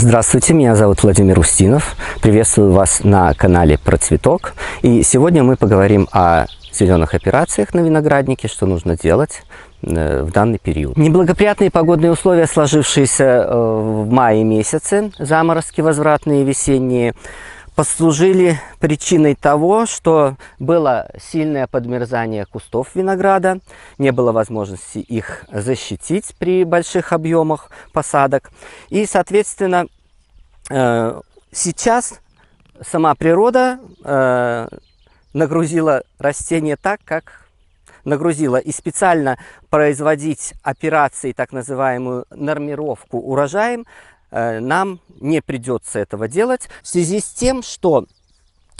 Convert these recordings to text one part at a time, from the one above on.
Здравствуйте, меня зовут Владимир Устинов. Приветствую вас на канале Про цветок. И сегодня мы поговорим о зеленых операциях на винограднике, что нужно делать э, в данный период. Неблагоприятные погодные условия, сложившиеся э, в мае месяце, заморозки возвратные весенние, послужили причиной того, что было сильное подмерзание кустов винограда, не было возможности их защитить при больших объемах посадок. И, соответственно, э, сейчас сама природа э, нагрузила растение так, как нагрузила. И специально производить операции, так называемую нормировку урожаем, Э, нам не придется этого делать в связи с тем, что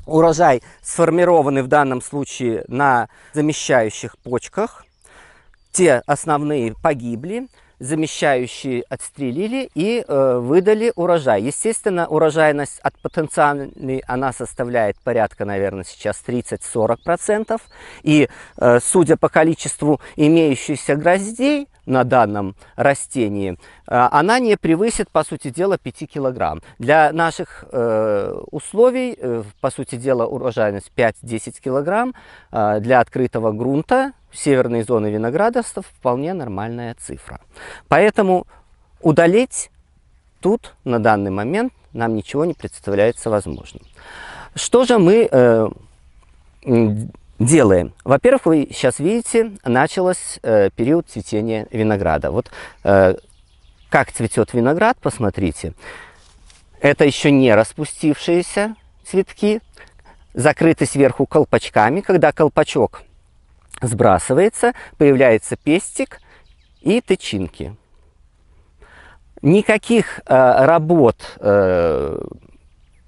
урожай сформированный в данном случае на замещающих почках, те основные погибли, замещающие отстрелили и э, выдали урожай. Естественно, урожайность от потенциальной она составляет порядка, наверное, сейчас 30-40%. И э, судя по количеству имеющихся гроздей, на данном растении, а, она не превысит, по сути дела, 5 килограмм. Для наших э, условий, э, по сути дела, урожайность 5-10 килограмм э, для открытого грунта северной зоны виноградовства вполне нормальная цифра. Поэтому удалить тут на данный момент нам ничего не представляется возможным. Что же мы э, делаем? Во-первых, вы сейчас видите, началось э, период цветения винограда. Вот э, как цветет виноград, посмотрите. Это еще не распустившиеся цветки, закрыты сверху колпачками. Когда колпачок сбрасывается, появляется пестик и тычинки. Никаких э, работ э,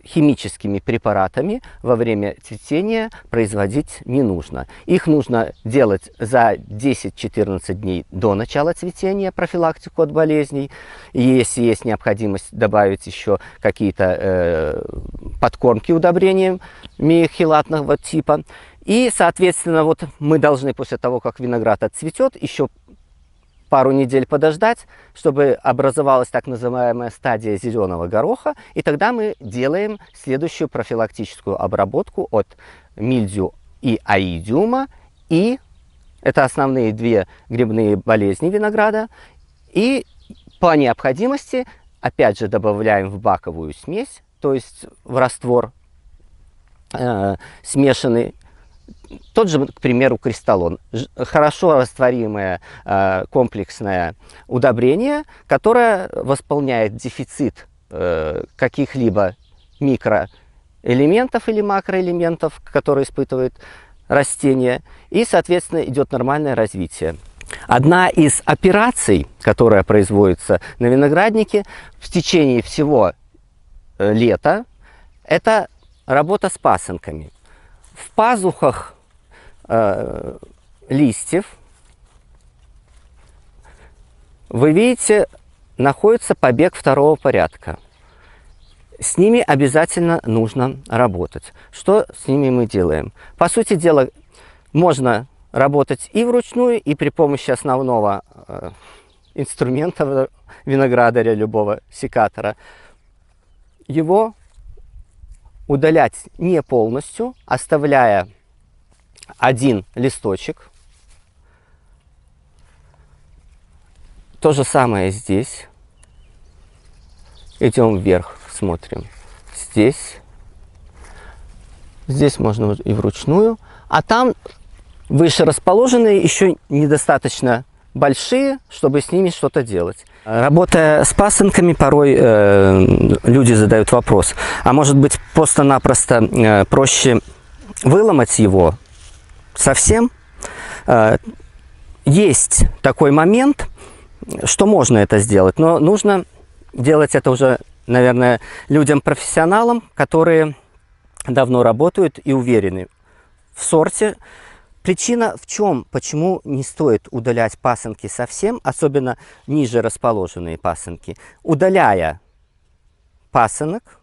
химическими препаратами во время цветения производить не нужно. Их нужно делать за 10-14 дней до начала цветения, профилактику от болезней. И если есть необходимость добавить еще какие-то э, подкормки удобрением хилатного типа. И, соответственно, вот мы должны после того, как виноград отцветет, еще пару недель подождать, чтобы образовалась так называемая стадия зеленого гороха, и тогда мы делаем следующую профилактическую обработку от мильдю и аидиума, и это основные две грибные болезни винограда, и по необходимости опять же добавляем в баковую смесь, то есть в раствор э, смешанный тот же, к примеру, кристаллон. Хорошо растворимое а, комплексное удобрение, которое восполняет дефицит э, каких-либо микроэлементов или макроэлементов, которые испытывают растения, и, соответственно, идет нормальное развитие. Одна из операций, которая производится на винограднике в течение всего э, лета, это работа с пасынками. В пазухах Э, листьев, вы видите, находится побег второго порядка. С ними обязательно нужно работать. Что с ними мы делаем? По сути дела, можно работать и вручную, и при помощи основного э, инструмента виноградаря, любого секатора. Его удалять не полностью, оставляя один листочек. То же самое здесь. Идем вверх, смотрим. Здесь. Здесь можно и вручную. А там выше расположенные еще недостаточно большие, чтобы с ними что-то делать. Работая с пасынками, порой э, люди задают вопрос, а может быть просто-напросто э, проще выломать его, совсем. Э, есть такой момент, что можно это сделать, но нужно делать это уже, наверное, людям-профессионалам, которые давно работают и уверены в сорте. Причина в чем, почему не стоит удалять пасынки совсем, особенно ниже расположенные пасынки. Удаляя пасынок,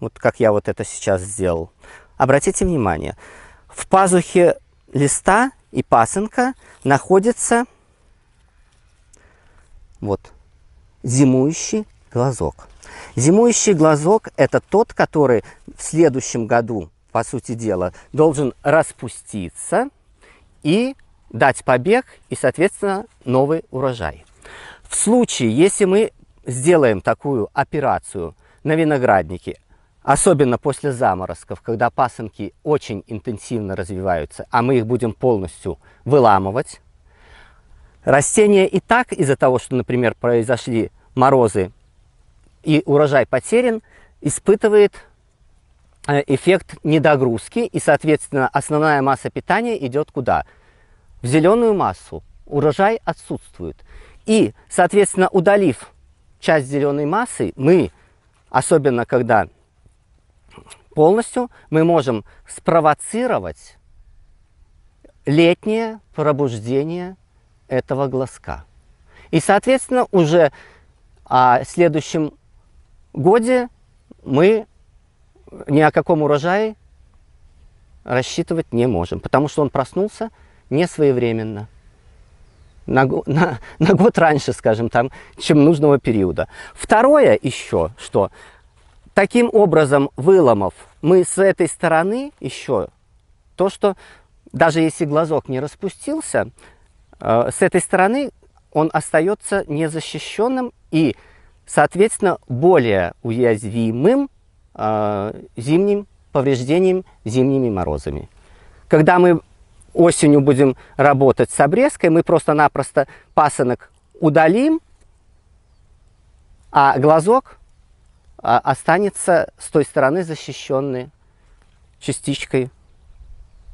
вот как я вот это сейчас сделал, обратите внимание – в пазухе листа и пасынка находится вот зимующий глазок. Зимующий глазок – это тот, который в следующем году, по сути дела, должен распуститься и дать побег и, соответственно, новый урожай. В случае, если мы сделаем такую операцию на винограднике, Особенно после заморозков, когда пасынки очень интенсивно развиваются, а мы их будем полностью выламывать. Растения и так из-за того, что, например, произошли морозы и урожай потерян, испытывает э, эффект недогрузки, и, соответственно, основная масса питания идет куда? В зеленую массу. Урожай отсутствует. И, соответственно, удалив часть зеленой массы, мы, особенно когда полностью, мы можем спровоцировать летнее пробуждение этого глазка. И, соответственно, уже а, в следующем годе мы ни о каком урожае рассчитывать не можем, потому что он проснулся не своевременно. На, на, на год раньше, скажем там, чем нужного периода. Второе еще, что таким образом, выломав мы с этой стороны еще то, что даже если глазок не распустился, э, с этой стороны он остается незащищенным и, соответственно, более уязвимым э, зимним повреждением зимними морозами. Когда мы осенью будем работать с обрезкой, мы просто-напросто пасынок удалим, а глазок а, останется с той стороны защищенной частичкой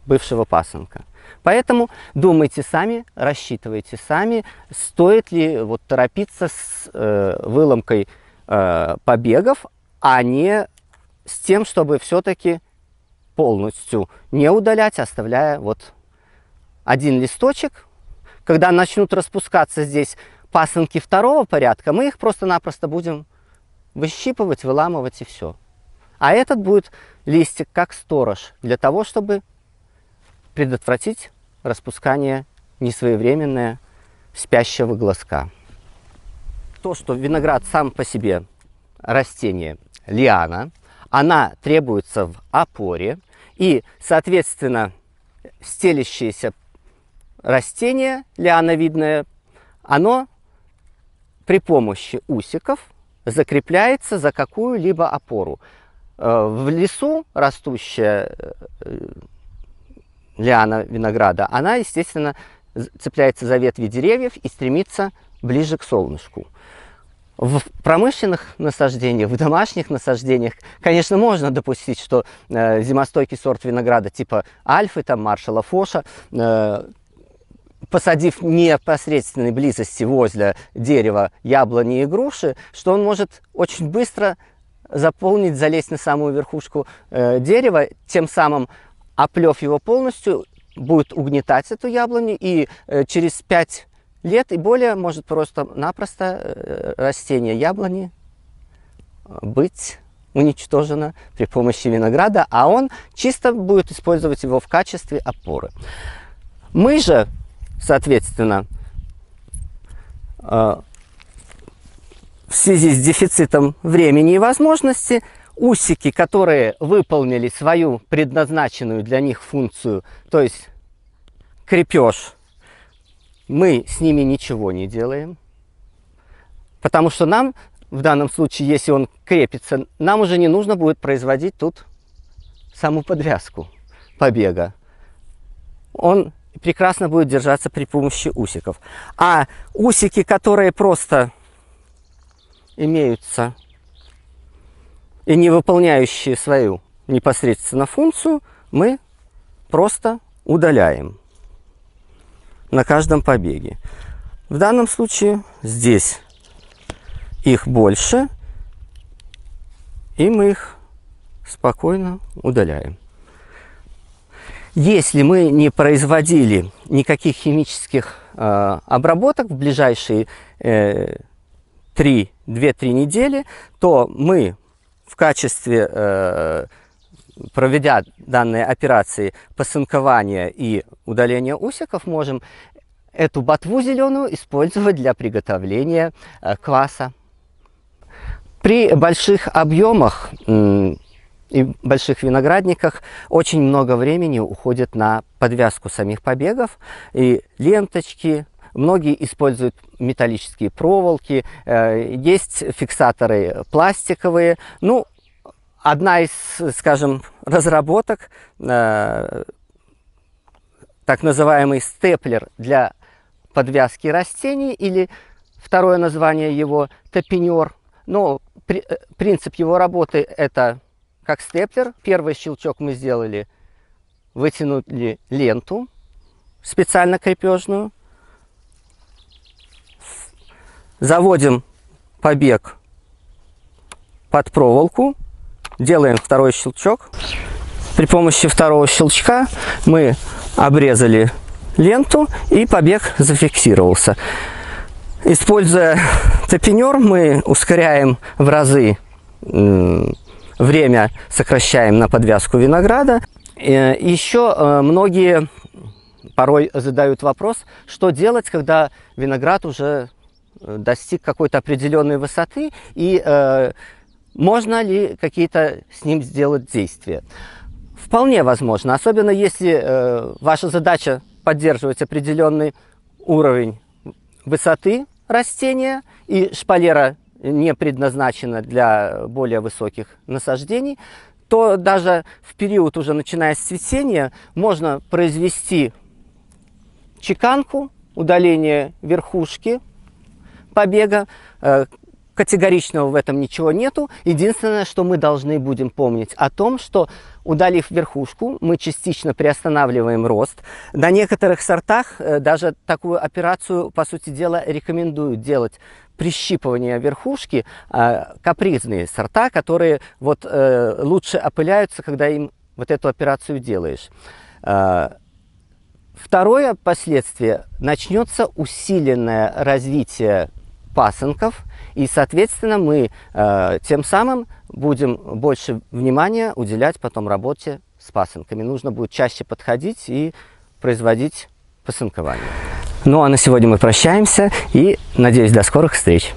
бывшего пасынка. Поэтому думайте сами, рассчитывайте сами, стоит ли вот торопиться с э, выломкой э, побегов, а не с тем, чтобы все-таки полностью не удалять, оставляя вот один листочек. Когда начнут распускаться здесь пасынки второго порядка, мы их просто-напросто будем Выщипывать, выламывать и все. А этот будет листик как сторож для того, чтобы предотвратить распускание несвоевременное спящего глазка. То, что виноград сам по себе растение лиана, она требуется в опоре, и, соответственно, стелящееся растение лиановидное, оно при помощи усиков – закрепляется за какую-либо опору. Э, в лесу растущая э, лиана винограда, она, естественно, цепляется за ветви деревьев и стремится ближе к солнышку. В промышленных насаждениях, в домашних насаждениях, конечно, можно допустить, что э, зимостойкий сорт винограда типа Альфы, там, Маршала Фоша, э, посадив в непосредственной близости возле дерева яблони и груши, что он может очень быстро заполнить, залезть на самую верхушку э, дерева, тем самым оплев его полностью, будет угнетать эту яблоню, и э, через 5 лет и более может просто-напросто э, растение яблони э, быть уничтожено при помощи винограда, а он чисто будет использовать его в качестве опоры. Мы же Соответственно, э, в связи с дефицитом времени и возможности усики, которые выполнили свою предназначенную для них функцию, то есть крепеж, мы с ними ничего не делаем. Потому что нам, в данном случае, если он крепится, нам уже не нужно будет производить тут саму подвязку побега. Он прекрасно будет держаться при помощи усиков. А усики, которые просто имеются и не выполняющие свою непосредственно функцию, мы просто удаляем на каждом побеге. В данном случае здесь их больше, и мы их спокойно удаляем. Если мы не производили никаких химических э, обработок в ближайшие э, 3-2-3 недели, то мы в качестве, э, проведя данные операции посынкования и удаления усиков, можем эту ботву зеленую использовать для приготовления э, кваса. При больших объемах э, и больших виноградниках очень много времени уходит на подвязку самих побегов и ленточки. Многие используют металлические проволоки, э, есть фиксаторы пластиковые. Ну, одна из, скажем, разработок, э, так называемый степлер для подвязки растений или второе название его топинер. Но э, принцип его работы это как степлер. Первый щелчок мы сделали, вытянули ленту специально крепежную. Заводим побег под проволоку, делаем второй щелчок. При помощи второго щелчка мы обрезали ленту и побег зафиксировался. Используя топинер, мы ускоряем в разы время сокращаем на подвязку винограда. Э, Еще э, многие порой задают вопрос, что делать, когда виноград уже э, достиг какой-то определенной высоты, и можно ли какие-то с ним сделать действия. Вполне возможно, особенно если ваша задача поддерживать определенный уровень высоты растения, и шпалера не предназначена для более высоких насаждений, то даже в период уже начиная с цветения можно произвести чеканку, удаление верхушки побега. Э, категоричного в этом ничего нету. Единственное, что мы должны будем помнить о том, что удалив верхушку, мы частично приостанавливаем рост. На некоторых сортах э, даже такую операцию, по сути дела, рекомендуют делать прищипывания верхушки а, капризные сорта, которые вот э, лучше опыляются, когда им вот эту операцию делаешь. А, второе последствие – начнется усиленное развитие пасынков, и, соответственно, мы э, тем самым будем больше внимания уделять потом работе с пасынками. Нужно будет чаще подходить и производить пасынкование. Ну а на сегодня мы прощаемся и надеюсь до скорых встреч.